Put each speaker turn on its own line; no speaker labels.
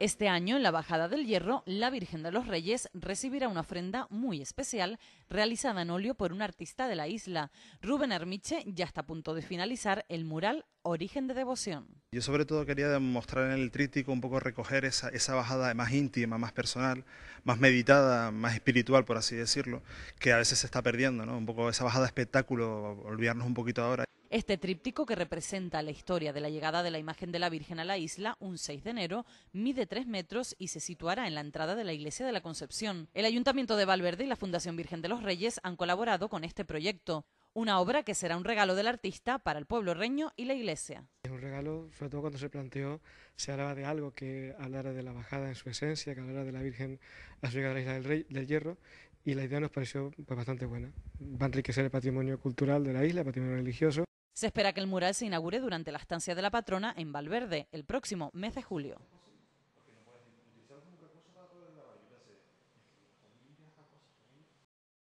Este año, en la Bajada del Hierro, la Virgen de los Reyes recibirá una ofrenda muy especial realizada en óleo por un artista de la isla. Rubén Armiche ya está a punto de finalizar el mural Origen de Devoción.
Yo sobre todo quería mostrar en el trítico un poco recoger esa, esa bajada más íntima, más personal, más meditada, más espiritual, por así decirlo, que a veces se está perdiendo, ¿no? Un poco esa bajada espectáculo, olvidarnos un poquito ahora.
Este tríptico, que representa la historia de la llegada de la imagen de la Virgen a la isla un 6 de enero, mide 3 metros y se situará en la entrada de la Iglesia de la Concepción. El Ayuntamiento de Valverde y la Fundación Virgen de los Reyes han colaborado con este proyecto, una obra que será un regalo del artista para el pueblo reño y la Iglesia.
Es un regalo, sobre todo cuando se planteó, se hablaba de algo que hablara de la bajada en su esencia, que hablara de la Virgen a su llegada a la isla del, Rey, del Hierro, y la idea nos pareció pues, bastante buena. Va a enriquecer el patrimonio cultural de la isla, el patrimonio religioso.
Se espera que el mural se inaugure durante la estancia de la patrona en Valverde, el próximo mes de julio.